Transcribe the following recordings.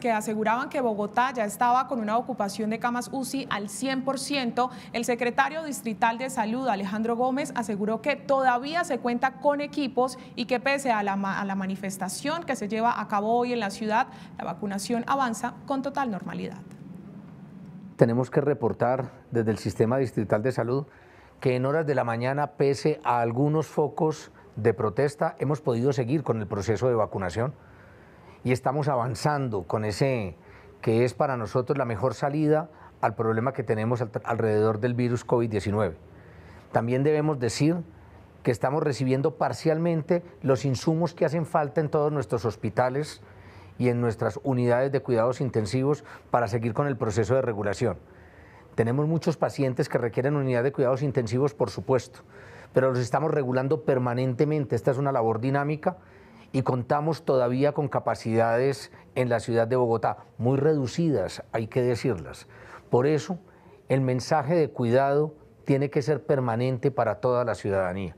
que aseguraban que Bogotá ya estaba con una ocupación de camas UCI al 100%, el secretario distrital de salud Alejandro Gómez aseguró que todavía se cuenta con equipos y que pese a la, a la manifestación que se lleva a cabo hoy en la ciudad, la vacunación avanza con total normalidad. Tenemos que reportar desde el sistema distrital de salud que en horas de la mañana, pese a algunos focos de protesta, hemos podido seguir con el proceso de vacunación y estamos avanzando con ese que es para nosotros la mejor salida al problema que tenemos alrededor del virus COVID-19. También debemos decir que estamos recibiendo parcialmente los insumos que hacen falta en todos nuestros hospitales y en nuestras unidades de cuidados intensivos para seguir con el proceso de regulación. Tenemos muchos pacientes que requieren unidad de cuidados intensivos, por supuesto, pero los estamos regulando permanentemente. Esta es una labor dinámica y contamos todavía con capacidades en la ciudad de Bogotá, muy reducidas, hay que decirlas. Por eso, el mensaje de cuidado tiene que ser permanente para toda la ciudadanía.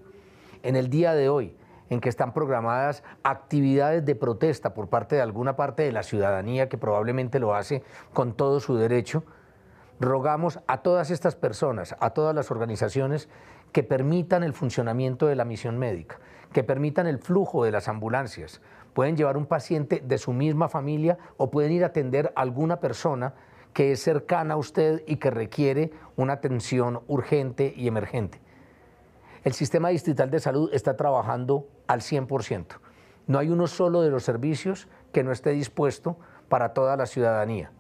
En el día de hoy, en que están programadas actividades de protesta por parte de alguna parte de la ciudadanía que probablemente lo hace con todo su derecho, rogamos a todas estas personas, a todas las organizaciones que permitan el funcionamiento de la misión médica, que permitan el flujo de las ambulancias. Pueden llevar un paciente de su misma familia o pueden ir a atender a alguna persona que es cercana a usted y que requiere una atención urgente y emergente. El sistema distrital de salud está trabajando al 100%. No hay uno solo de los servicios que no esté dispuesto para toda la ciudadanía.